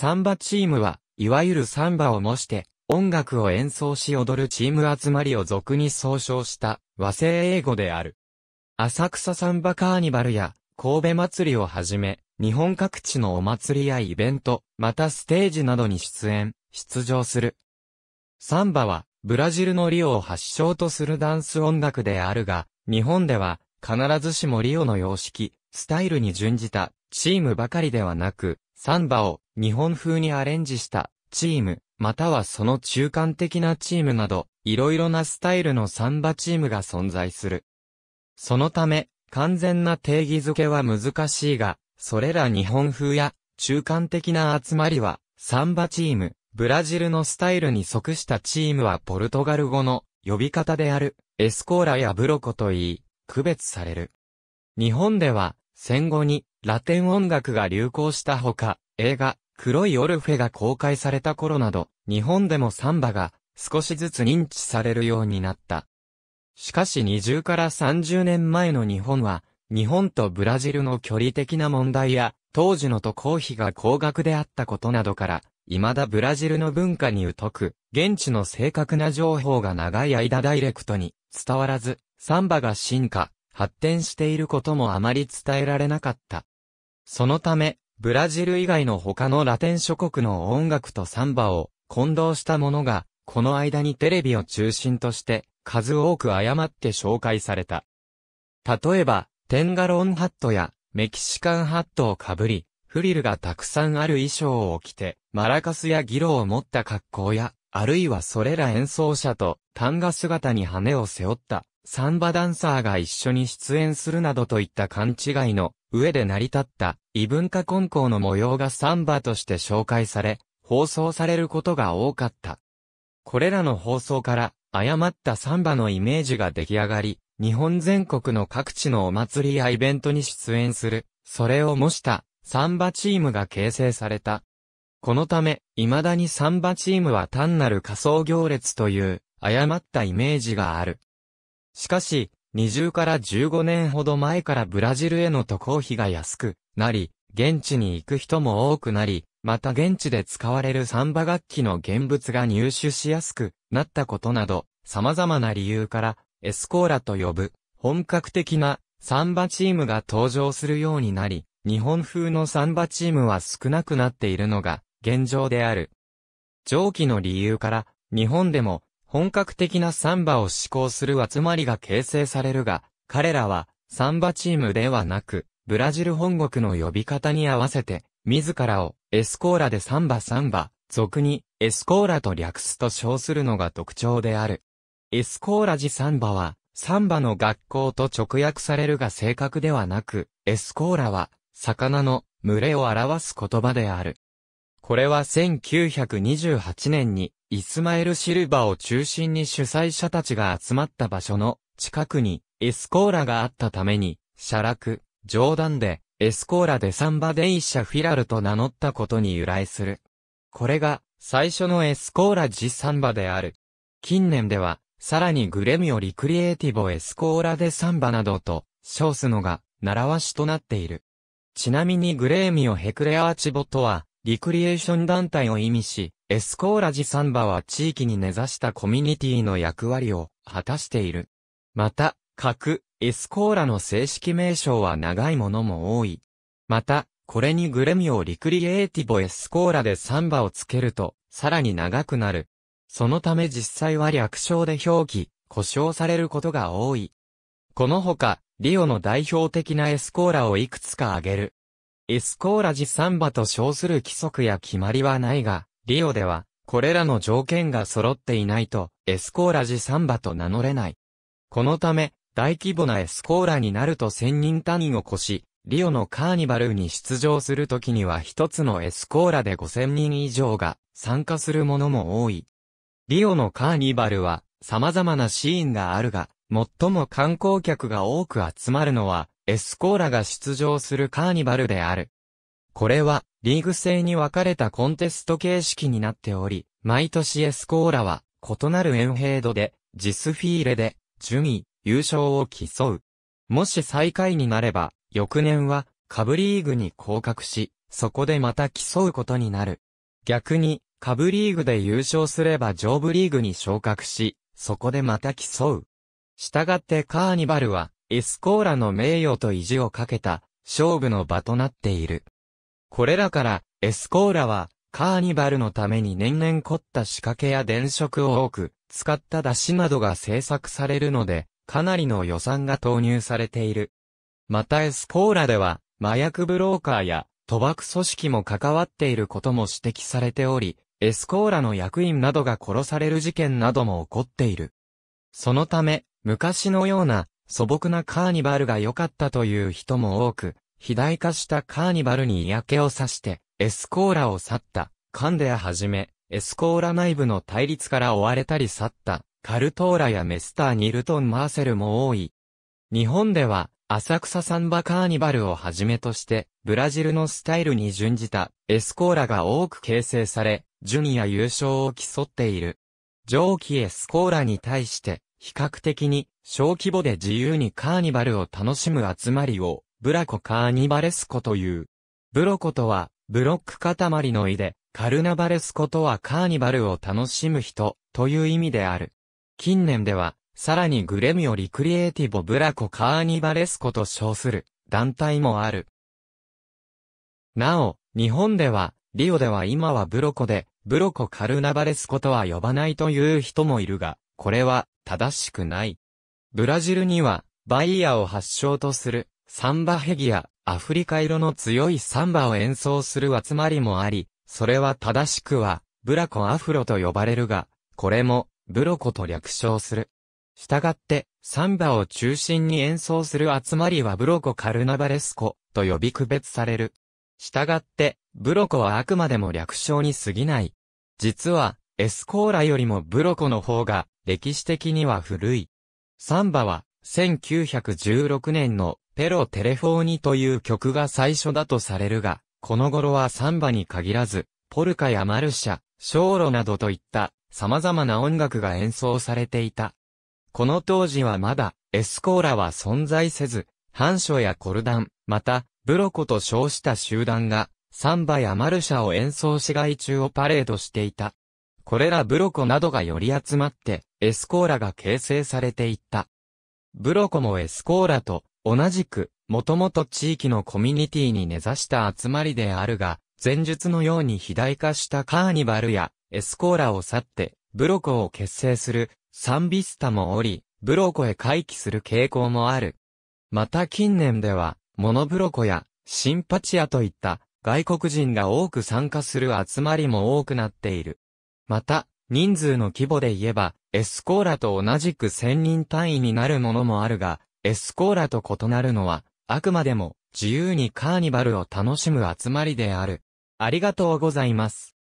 サンバチームは、いわゆるサンバを模して、音楽を演奏し踊るチーム集まりを俗に総称した和製英語である。浅草サンバカーニバルや神戸祭りをはじめ、日本各地のお祭りやイベント、またステージなどに出演、出場する。サンバは、ブラジルのリオを発祥とするダンス音楽であるが、日本では、必ずしもリオの様式、スタイルに準じた、チームばかりではなく、サンバを、日本風にアレンジしたチーム、またはその中間的なチームなど、いろいろなスタイルのサンバチームが存在する。そのため、完全な定義づけは難しいが、それら日本風や中間的な集まりは、サンバチーム、ブラジルのスタイルに即したチームはポルトガル語の呼び方である、エスコーラやブロコといい、区別される。日本では、戦後にラテン音楽が流行したほか、映画、黒いオルフェが公開された頃など、日本でもサンバが少しずつ認知されるようになった。しかし20から30年前の日本は、日本とブラジルの距離的な問題や、当時の渡航費が高額であったことなどから、未だブラジルの文化に疎く、現地の正確な情報が長い間ダイレクトに伝わらず、サンバが進化、発展していることもあまり伝えられなかった。そのため、ブラジル以外の他のラテン諸国の音楽とサンバを混同したものが、この間にテレビを中心として数多く誤って紹介された。例えば、テンガロンハットやメキシカンハットをかぶり、フリルがたくさんある衣装を着て、マラカスやギロを持った格好や、あるいはそれら演奏者と単ガ姿に羽を背負ったサンバダンサーが一緒に出演するなどといった勘違いの上で成り立った異文化混交の模様がサンバとして紹介され、放送されることが多かった。これらの放送から、誤ったサンバのイメージが出来上がり、日本全国の各地のお祭りやイベントに出演する、それを模したサンバチームが形成された。このため、未だにサンバチームは単なる仮想行列という、誤ったイメージがある。しかし、20から15年ほど前からブラジルへの渡航費が安くなり、現地に行く人も多くなり、また現地で使われるサンバ楽器の現物が入手しやすくなったことなど、様々な理由からエスコーラと呼ぶ本格的なサンバチームが登場するようになり、日本風のサンバチームは少なくなっているのが現状である。上記の理由から、日本でも本格的なサンバを志向する集まりが形成されるが、彼らは、サンバチームではなく、ブラジル本国の呼び方に合わせて、自らを、エスコーラでサンバサンバ、俗に、エスコーラと略すと称するのが特徴である。エスコーラジサンバは、サンバの学校と直訳されるが正確ではなく、エスコーラは、魚の群れを表す言葉である。これは1928年にイスマエル・シルバを中心に主催者たちが集まった場所の近くにエスコーラがあったために、写楽、冗談でエスコーラでサンバデイシャフィラルと名乗ったことに由来する。これが最初のエスコーラジサンバである。近年では、さらにグレミオリクリエイティボエスコーラでサンバなどと称すのが習わしとなっている。ちなみにグレーミオヘクレアーチボとは、リクリエーション団体を意味し、エスコーラジサンバは地域に根ざしたコミュニティの役割を果たしている。また、各、エスコーラの正式名称は長いものも多い。また、これにグレミオリクリエイティボエスコーラでサンバをつけると、さらに長くなる。そのため実際は略称で表記、故障されることが多い。このほか、リオの代表的なエスコーラをいくつか挙げる。エスコーラジサンバと称する規則や決まりはないが、リオでは、これらの条件が揃っていないと、エスコーラジサンバと名乗れない。このため、大規模なエスコーラになると1000人単位を越し、リオのカーニバルに出場するときには一つのエスコーラで5000人以上が参加するものも多い。リオのカーニバルは様々なシーンがあるが、最も観光客が多く集まるのはエスコーラが出場するカーニバルである。これは、リーグ制に分かれたコンテスト形式になっており、毎年エスコーラは、異なるエンヘイドで、ジスフィーレで、順位、優勝を競う。もし最下位になれば、翌年は、下部リーグに降格し、そこでまた競うことになる。逆に、下部リーグで優勝すれば上部リーグに昇格し、そこでまた競う。したがってカーニバルは、エスコーラの名誉と意地をかけた勝負の場となっている。これらからエスコーラはカーニバルのために年々凝った仕掛けや電飾を多く使った出汁などが制作されるのでかなりの予算が投入されている。またエスコーラでは麻薬ブローカーや賭博組織も関わっていることも指摘されており、エスコーラの役員などが殺される事件なども起こっている。そのため、昔のような素朴なカーニバルが良かったという人も多く、肥大化したカーニバルに嫌気をさして、エスコーラを去った、カンデアはじめ、エスコーラ内部の対立から追われたり去った、カルトーラやメスター・ニルトン・マーセルも多い。日本では、浅草サンバカーニバルをはじめとして、ブラジルのスタイルに準じたエスコーラが多く形成され、ジュニア優勝を競っている。上記エスコーラに対して、比較的に小規模で自由にカーニバルを楽しむ集まりを、ブラコカーニバレスコという。ブロコとは、ブロック塊の意で、カルナバレスコとはカーニバルを楽しむ人、という意味である。近年では、さらにグレミオ・リクリエイティボ・ブラコ・カーニバレスコと称する団体もある。なお、日本では、リオでは今はブロコで、ブロコ・カルナバレスコとは呼ばないという人もいるが、これは正しくない。ブラジルには、バイヤを発祥とする、サンバヘギや、アフリカ色の強いサンバを演奏する集まりもあり、それは正しくは、ブラコアフロと呼ばれるが、これも、ブロコと略称する。したがって、サンバを中心に演奏する集まりはブロコカルナバレスコと呼び区別される。したがって、ブロコはあくまでも略称に過ぎない。実は、エスコーラよりもブロコの方が歴史的には古い。サンバは、1916年のペロテレフォーニという曲が最初だとされるが、この頃はサンバに限らず、ポルカやマルシャ、ショーロなどといった様々な音楽が演奏されていた。この当時はまだエスコーラは存在せず、反書やコルダン、またブロコと称した集団がサンバやマルシャを演奏し外中をパレードしていた。これらブロコなどがより集まってエスコーラが形成されていった。ブロコもエスコーラと同じく、もともと地域のコミュニティに根ざした集まりであるが、前述のように肥大化したカーニバルやエスコーラを去って、ブロコを結成するサンビスタもおり、ブロコへ回帰する傾向もある。また近年では、モノブロコやシンパチアといった外国人が多く参加する集まりも多くなっている。また、人数の規模で言えば、エスコーラと同じく1000人単位になるものもあるが、エスコーラと異なるのは、あくまでも自由にカーニバルを楽しむ集まりである。ありがとうございます。